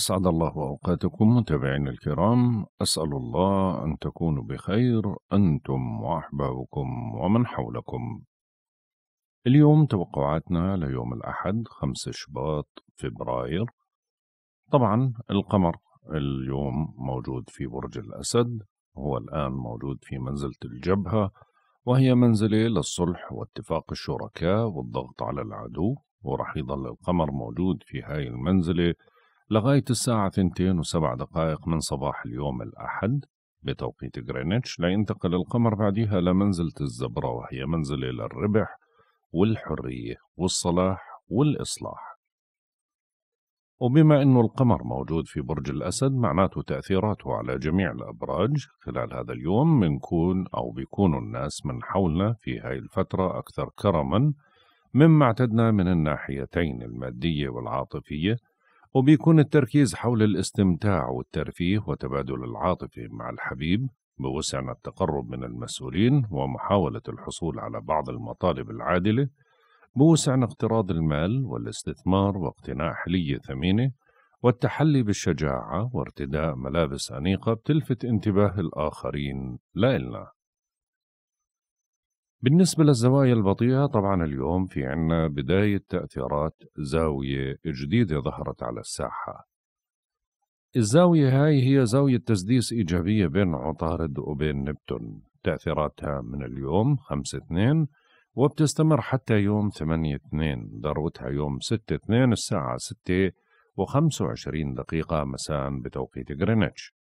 أسعد الله أوقاتكم متابعينا الكرام أسأل الله أن تكونوا بخير أنتم وأحبابكم ومن حولكم اليوم توقعاتنا ليوم الأحد خمسة شباط فبراير طبعا القمر اليوم موجود في برج الأسد هو الآن موجود في منزلة الجبهة وهي منزلة للصلح واتفاق الشركاء والضغط على العدو ورح يضل القمر موجود في هاي المنزلة لغاية الساعة 2 وسبع دقائق من صباح اليوم الأحد بتوقيت غرينتش لينتقل القمر بعدها لمنزلة الزبرة وهي منزلة للربح والحرية والصلاح والإصلاح وبما أن القمر موجود في برج الأسد معناته تأثيراته على جميع الأبراج خلال هذا اليوم بنكون أو بيكونوا الناس من حولنا في هاي الفترة أكثر كرما مما اعتدنا من الناحيتين المادية والعاطفية وبيكون التركيز حول الاستمتاع والترفيه وتبادل العاطفة مع الحبيب بوسعنا التقرب من المسؤولين ومحاولة الحصول على بعض المطالب العادلة بوسعنا اقتراض المال والاستثمار واقتناء حلية ثمينة والتحلي بالشجاعة وارتداء ملابس أنيقة بتلفت انتباه الآخرين لإلنا بالنسبة للزوايا البطيئة طبعا اليوم في عنا بداية تأثيرات زاوية جديدة ظهرت على الساحة الزاوية هاي هي زاوية تسديس إيجابية بين عطارد وبين نبتون تأثيراتها من اليوم 5 2 وبتستمر حتى يوم 8 2 ذروتها يوم 6 2 الساعة 6 و25 دقيقة مساء بتوقيت غرينتش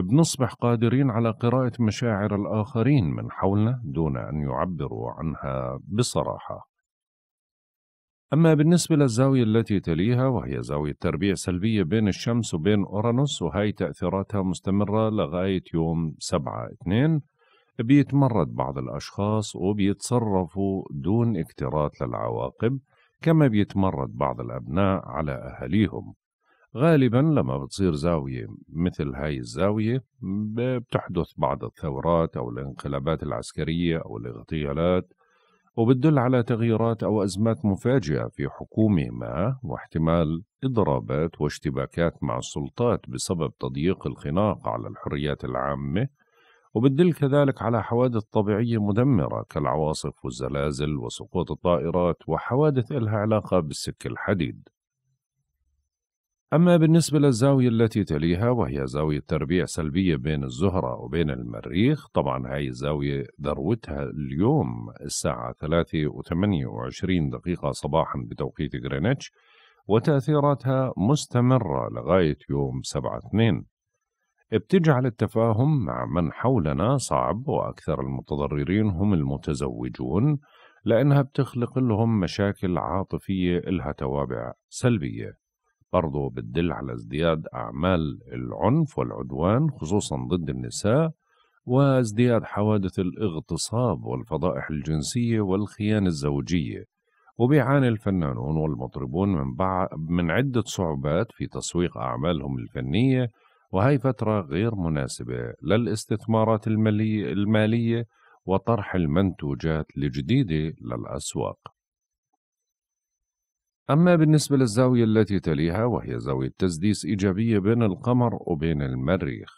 بنصبح قادرين على قراءة مشاعر الآخرين من حولنا دون أن يعبروا عنها بصراحة. أما بالنسبة للزاوية التي تليها وهي زاوية تربيع سلبية بين الشمس وبين أورانوس وهي تأثيراتها مستمرة لغاية يوم 7 2 بيتمرد بعض الأشخاص وبيتصرفوا دون اكتراث للعواقب كما بيتمرد بعض الأبناء على أهاليهم غالبا لما بتصير زاوية مثل هاي الزاوية بتحدث بعض الثورات أو الانقلابات العسكرية أو الاغتيالات وبتدل على تغييرات أو أزمات مفاجئة في حكومة ما واحتمال إضرابات واشتباكات مع السلطات بسبب تضييق الخناق على الحريات العامة وبتدل كذلك على حوادث طبيعية مدمرة كالعواصف والزلازل وسقوط الطائرات وحوادث إلها علاقة بالسك الحديد أما بالنسبة للزاوية التي تليها وهي زاوية تربيع سلبية بين الزهرة وبين المريخ طبعا هاي الزاوية ذروتها اليوم الساعة 3 و28 دقيقة صباحا بتوقيت غرينتش وتأثيراتها مستمرة لغاية يوم 7 2 بتجعل التفاهم مع من حولنا صعب وأكثر المتضررين هم المتزوجون لأنها بتخلق لهم مشاكل عاطفية لها توابع سلبية برضه بتدل على ازدياد أعمال العنف والعدوان خصوصا ضد النساء وازدياد حوادث الاغتصاب والفضائح الجنسية والخيانة الزوجية وبيعاني الفنانون والمطربون من, بع... من عدة صعوبات في تسويق أعمالهم الفنية وهي فترة غير مناسبة للاستثمارات المالية وطرح المنتوجات الجديدة للأسواق أما بالنسبة للزاوية التي تليها وهي زاوية تسديس إيجابية بين القمر وبين المريخ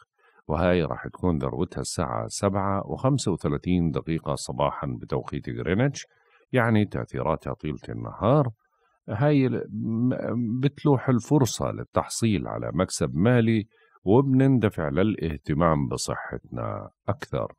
وهاي راح تكون ذروتها الساعة 7 و35 دقيقة صباحا بتوقيت غرينتش يعني تأثيراتها طيلة النهار هاي بتلوح الفرصة للتحصيل على مكسب مالي وبنندفع للاهتمام بصحتنا أكثر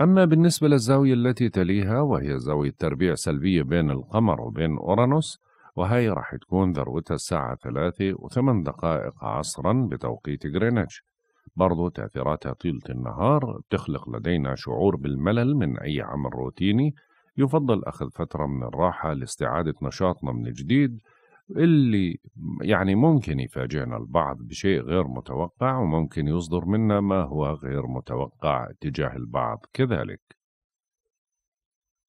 أما بالنسبة للزاوية التي تليها وهي زاوية تربيع سلبية بين القمر وبين أورانوس وهي راح تكون ذروتها الساعة ثلاثة وثمان دقائق عصرا بتوقيت غرينتش برضو تأثيراتها طيلة النهار بتخلق لدينا شعور بالملل من أي عمل روتيني يفضل أخذ فترة من الراحة لاستعادة نشاطنا من جديد اللي يعني ممكن يفاجئنا البعض بشيء غير متوقع وممكن يصدر منا ما هو غير متوقع تجاه البعض كذلك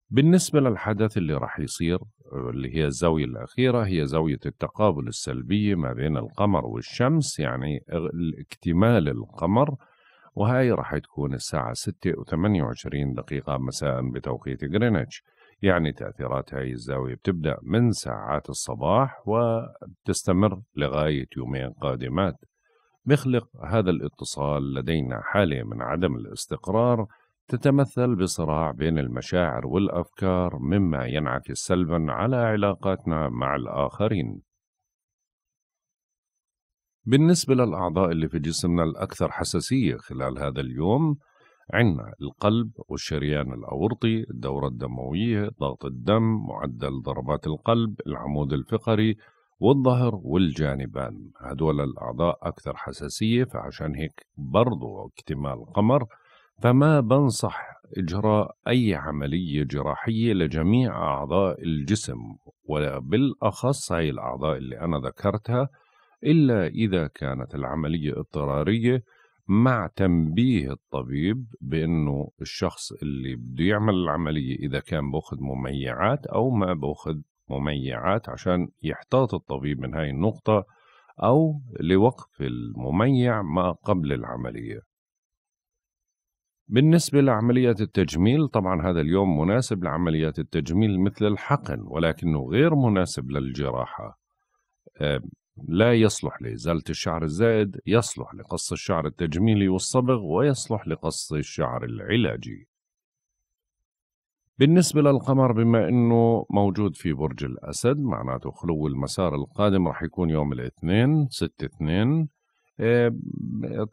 بالنسبة للحدث اللي راح يصير اللي هي الزاوية الأخيرة هي زاوية التقابل السلبية ما بين القمر والشمس يعني اكتمال القمر وهاي راح تكون الساعة 6 و 28 دقيقة مساء بتوقيت غرينتش يعني تأثيرات هاي الزاوية بتبدأ من ساعات الصباح وتستمر لغاية يومين قادمات بخلق هذا الاتصال لدينا حالة من عدم الاستقرار تتمثل بصراع بين المشاعر والأفكار مما ينعكس سلبا على علاقاتنا مع الآخرين بالنسبة للأعضاء اللي في جسمنا الأكثر حساسية خلال هذا اليوم عندنا القلب والشريان الأورطي الدورة الدموية ضغط الدم معدل ضربات القلب العمود الفقري والظهر والجانبان هدول الأعضاء أكثر حساسية فعشان هيك برضو اكتمال قمر فما بنصح إجراء أي عملية جراحية لجميع أعضاء الجسم وبالأخص هاي الأعضاء اللي أنا ذكرتها إلا إذا كانت العملية اضطرارية مع تنبيه الطبيب بانه الشخص اللي بده يعمل العمليه اذا كان باخذ مميعات او ما باخذ مميعات عشان يحتاط الطبيب من هاي النقطه او لوقف المميع ما قبل العمليه بالنسبة لعمليات التجميل طبعا هذا اليوم مناسب لعمليات التجميل مثل الحقن ولكنه غير مناسب للجراحة لا يصلح لإزالة الشعر الزائد يصلح لقص الشعر التجميلي والصبغ ويصلح لقص الشعر العلاجي بالنسبة للقمر بما أنه موجود في برج الأسد معناته خلو المسار القادم رح يكون يوم الاثنين ستة اثنين آه،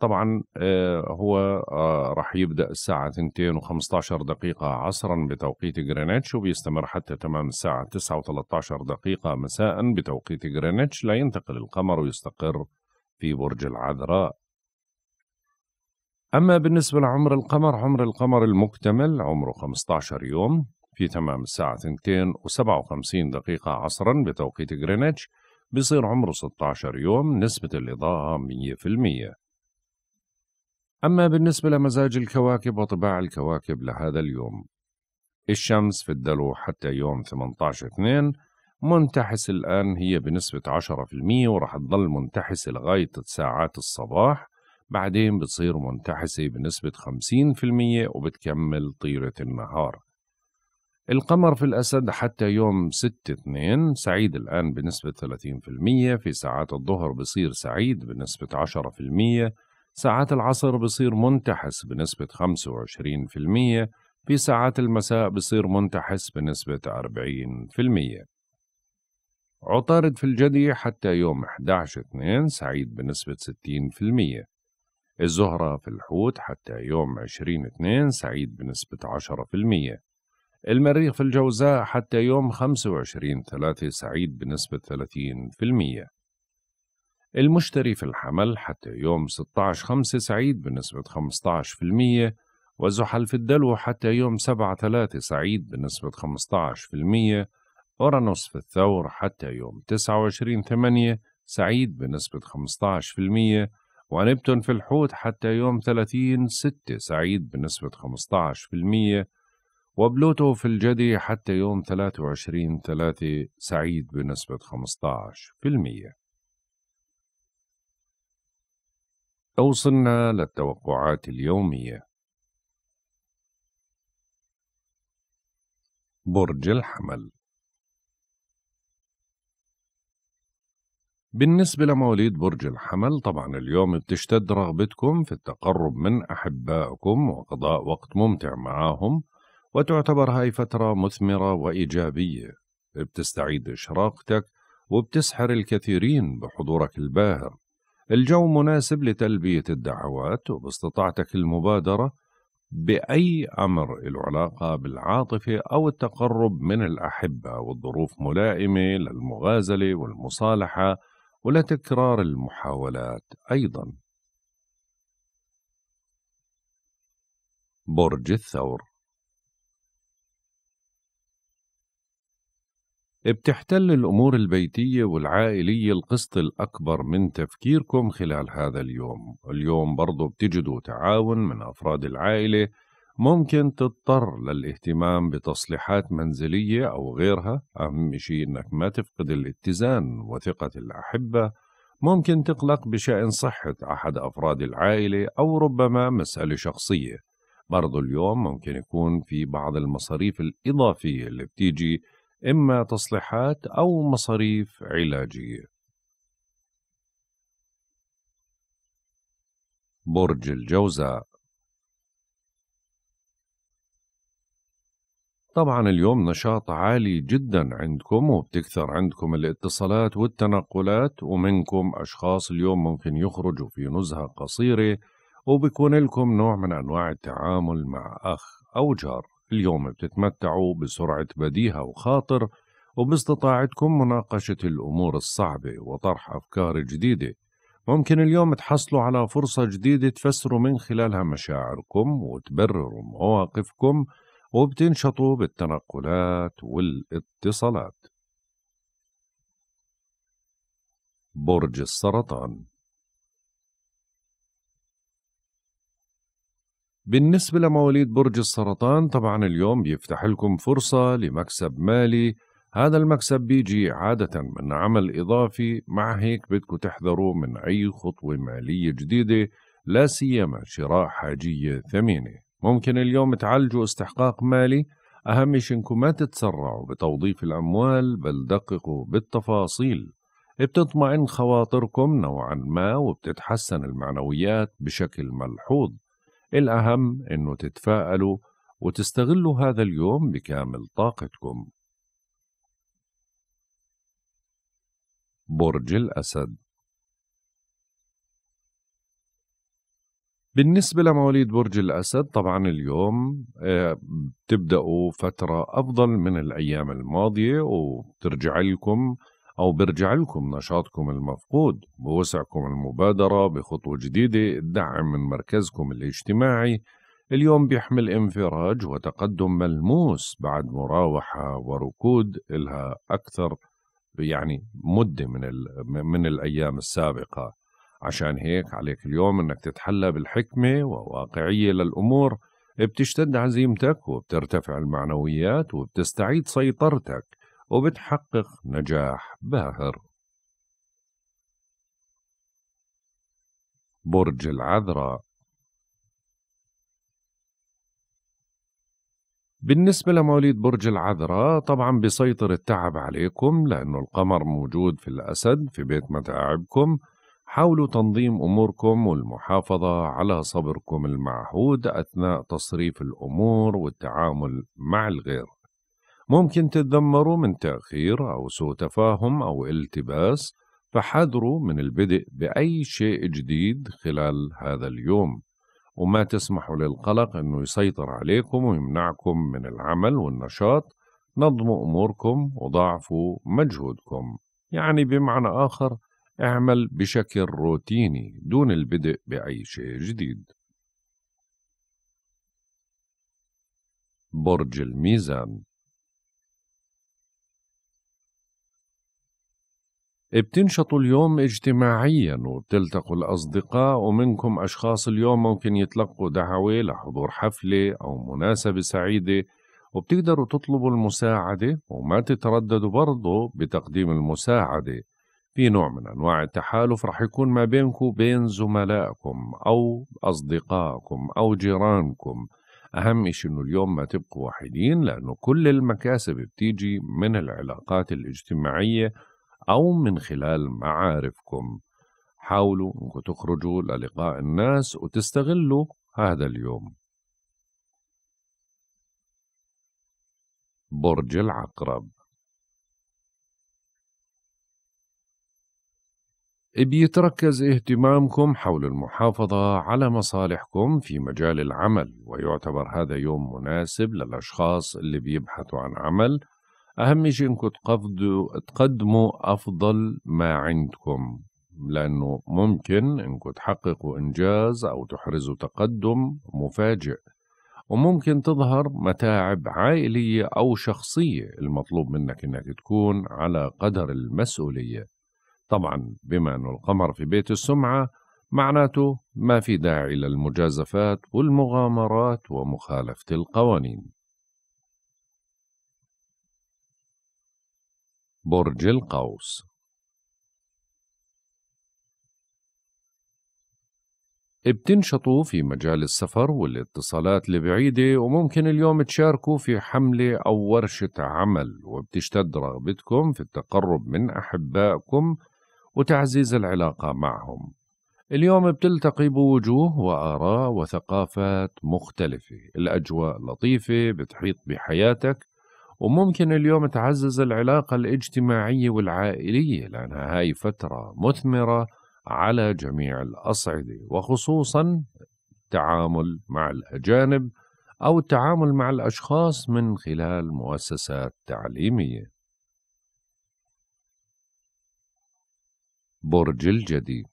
طبعا آه، هو آه، راح يبدا الساعه 2 و15 دقيقه عصرا بتوقيت جرينتش وبيستمر حتى تمام الساعه 9 و13 دقيقه مساء بتوقيت جرينتش لا ينتقل القمر ويستقر في برج العذراء أما بالنسبة لعمر القمر عمر القمر المكتمل عمره 15 يوم في تمام الساعة 2 و57 دقيقة عصرا بتوقيت جرينتش بيصير عمره 16 يوم نسبة الإضاءة 100% أما بالنسبة لمزاج الكواكب وطباع الكواكب لهذا اليوم الشمس في الدلو حتى يوم 18/2 منتحس الآن هي بنسبة 10% ورح تظل منتحس لغاية ساعات الصباح بعدين بتصير منتحسة بنسبة 50% وبتكمل طيرة النهار القمر في الأسد حتى يوم 6/2 سعيد الآن بنسبة 30% في ساعات الظهر بصير سعيد بنسبة 10% ساعات العصر بصير منتحس بنسبة 25% في ساعات المساء بصير منتحس بنسبة 40% عطارد في الجدي حتى يوم 11/2 سعيد بنسبة 60% الزهرة في الحوت حتى يوم 20/2 سعيد بنسبة 10% المريخ في الجوزاء حتى يوم 25 3 سعيد بنسبة 30% المشتري في الحمل حتى يوم 16 5 سعيد بنسبة 15% وزحل في الدلو حتى يوم 7 3 سعيد بنسبة 15% أورانوس في الثور حتى يوم 29 8 سعيد بنسبة 15% ونبتون في الحوت حتى يوم 30 6 سعيد بنسبة 15% وبلوتو في الجدي حتى يوم 23 3 سعيد بنسبة 15% وصلنا للتوقعات اليومية برج الحمل بالنسبة لمواليد برج الحمل طبعا اليوم بتشتد رغبتكم في التقرب من أحبائكم وقضاء وقت ممتع معاهم وتعتبر هاي فترة مثمرة وإيجابية بتستعيد إشراقتك وبتسحر الكثيرين بحضورك الباهر الجو مناسب لتلبية الدعوات وباستطاعتك المبادرة بأي أمر له علاقة بالعاطفة أو التقرب من الأحبة والظروف ملائمة للمغازلة والمصالحة ولتكرار المحاولات أيضا برج الثور بتحتل الأمور البيتية والعائلية القسط الأكبر من تفكيركم خلال هذا اليوم اليوم برضو بتجدوا تعاون من أفراد العائلة ممكن تضطر للاهتمام بتصليحات منزلية أو غيرها أهم شيء أنك ما تفقد الاتزان وثقة الأحبة ممكن تقلق بشأن صحة أحد أفراد العائلة أو ربما مسألة شخصية برضو اليوم ممكن يكون في بعض المصاريف الإضافية اللي بتيجي إما تصليحات أو مصاريف علاجية برج الجوزاء طبعا اليوم نشاط عالي جدا عندكم وبتكثر عندكم الاتصالات والتنقلات ومنكم أشخاص اليوم ممكن يخرجوا في نزهة قصيرة وبكون لكم نوع من أنواع التعامل مع أخ أو جار اليوم بتتمتعوا بسرعة بديهة وخاطر وباستطاعتكم مناقشة الأمور الصعبة وطرح أفكار جديدة ممكن اليوم تحصلوا على فرصة جديدة تفسروا من خلالها مشاعركم وتبرروا مواقفكم وبتنشطوا بالتنقلات والاتصالات برج السرطان بالنسبة لمواليد برج السرطان طبعا اليوم بيفتح لكم فرصة لمكسب مالي هذا المكسب بيجي عادة من عمل إضافي مع هيك بدكم تحذروا من أي خطوة مالية جديدة لا سيما شراء حاجية ثمينة ممكن اليوم تعالجوا استحقاق مالي أهم شيء إنكم ما تتسرعوا بتوظيف الأموال بل دققوا بالتفاصيل بتطمئن خواطركم نوعا ما وبتتحسن المعنويات بشكل ملحوظ الأهم إنه تتفائلوا وتستغلوا هذا اليوم بكامل طاقتكم برج الأسد بالنسبة لمواليد برج الأسد طبعا اليوم آه، بتبدأوا فترة أفضل من الأيام الماضية وبترجع لكم أو بيرجع لكم نشاطكم المفقود بوسعكم المبادرة بخطوة جديدة الدعم من مركزكم الاجتماعي اليوم بيحمل انفراج وتقدم ملموس بعد مراوحة وركود إلها أكثر يعني مدة من, من الأيام السابقة عشان هيك عليك اليوم أنك تتحلى بالحكمة وواقعية للأمور بتشتد عزيمتك وبترتفع المعنويات وبتستعيد سيطرتك وبتحقق نجاح باهر برج العذراء بالنسبة لمواليد برج العذراء طبعا بيسيطر التعب عليكم لأنه القمر موجود في الأسد في بيت متاعبكم حاولوا تنظيم أموركم والمحافظة على صبركم المعهود أثناء تصريف الأمور والتعامل مع الغير ممكن تتذمروا من تأخير أو سوء تفاهم أو التباس فحذروا من البدء بأي شيء جديد خلال هذا اليوم وما تسمحوا للقلق أنه يسيطر عليكم ويمنعكم من العمل والنشاط نظموا أموركم وضاعفوا مجهودكم يعني بمعنى آخر اعمل بشكل روتيني دون البدء بأي شيء جديد برج الميزان بتنشطوا اليوم اجتماعيا وبتلتقوا الأصدقاء ومنكم أشخاص اليوم ممكن يتلقوا دعوة لحضور حفلة أو مناسبة سعيدة وبتقدروا تطلبوا المساعدة وما تترددوا برضه بتقديم المساعدة في نوع من أنواع التحالف رح يكون ما بينكم وبين زملائكم أو أصدقائكم أو جيرانكم أهم شيء إنه اليوم ما تبقوا وحيدين لأنه كل المكاسب بتيجي من العلاقات الاجتماعية أو من خلال معارفكم حاولوا أنكم تخرجوا للقاء الناس وتستغلوا هذا اليوم برج العقرب بيتركز اهتمامكم حول المحافظة على مصالحكم في مجال العمل ويعتبر هذا يوم مناسب للأشخاص اللي بيبحثوا عن عمل اهم شيء انكم تقدموا تقدموا افضل ما عندكم لانه ممكن انكم تحققوا انجاز او تحرزوا تقدم مفاجئ وممكن تظهر متاعب عائليه او شخصيه المطلوب منك انك تكون على قدر المسؤوليه طبعا بما انه القمر في بيت السمعه معناته ما في داعي للمجازفات والمغامرات ومخالفه القوانين برج القوس بتنشطوا في مجال السفر والاتصالات البعيدة وممكن اليوم تشاركوا في حملة أو ورشة عمل وبتشتد رغبتكم في التقرب من أحبائكم وتعزيز العلاقة معهم اليوم بتلتقي بوجوه وآراء وثقافات مختلفة الأجواء لطيفة بتحيط بحياتك وممكن اليوم تعزز العلاقة الاجتماعية والعائلية لأنها هاي فترة مثمرة على جميع الأصعدة وخصوصا التعامل مع الأجانب أو التعامل مع الأشخاص من خلال مؤسسات تعليمية برج الجديد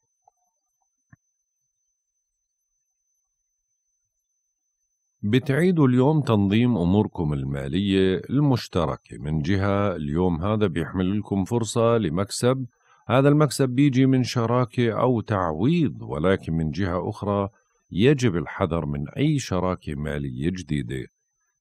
بتعيدوا اليوم تنظيم أموركم المالية المشتركة من جهة اليوم هذا بيحمل لكم فرصة لمكسب هذا المكسب بيجي من شراكة أو تعويض ولكن من جهة أخرى يجب الحذر من أي شراكة مالية جديدة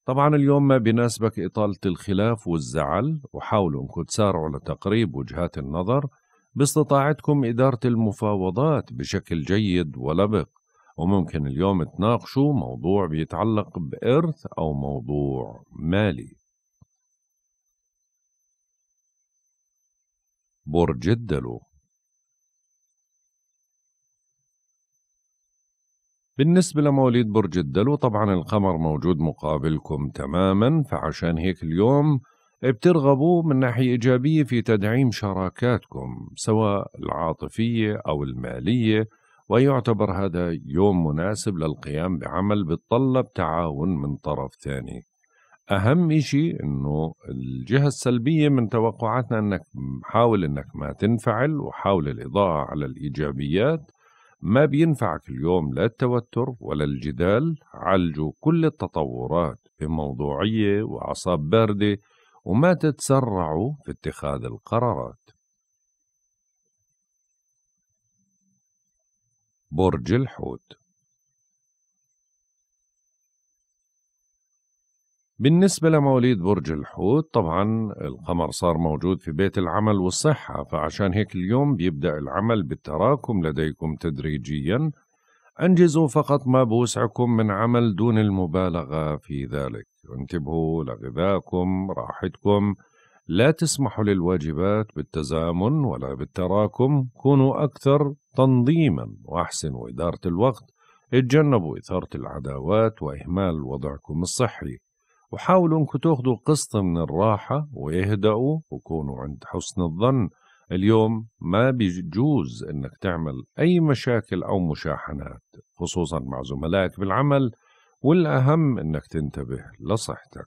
طبعا اليوم ما بناسبك إطالة الخلاف والزعل وحاولوا أنكم تسارعوا لتقريب وجهات النظر باستطاعتكم إدارة المفاوضات بشكل جيد ولبق وممكن اليوم تناقشوا موضوع بيتعلق بإرث أو موضوع مالي برج الدلو بالنسبة لمواليد برج الدلو طبعا القمر موجود مقابلكم تماما فعشان هيك اليوم بترغبوا من ناحية إيجابية في تدعيم شراكاتكم سواء العاطفية أو المالية ويعتبر هذا يوم مناسب للقيام بعمل بتطلب تعاون من طرف ثاني أهم شيء أنه الجهة السلبية من توقعاتنا أنك حاول أنك ما تنفعل وحاول الإضاءة على الإيجابيات ما بينفعك اليوم لا التوتر ولا الجدال عالجوا كل التطورات بموضوعية وأعصاب باردة وما تتسرعوا في اتخاذ القرارات برج الحوت بالنسبة لمواليد برج الحوت طبعا القمر صار موجود في بيت العمل والصحة فعشان هيك اليوم بيبدأ العمل بالتراكم لديكم تدريجيا أنجزوا فقط ما بوسعكم من عمل دون المبالغة في ذلك انتبهوا لغذاكم راحتكم لا تسمحوا للواجبات بالتزامن ولا بالتراكم كونوا أكثر تنظيما وأحسنوا إدارة الوقت اتجنبوا إثارة العداوات وإهمال وضعكم الصحي وحاولوا أنكم تاخذوا قسط من الراحة ويهدأوا وكونوا عند حسن الظن اليوم ما بيجوز أنك تعمل أي مشاكل أو مشاحنات خصوصا مع زملائك بالعمل والأهم أنك تنتبه لصحتك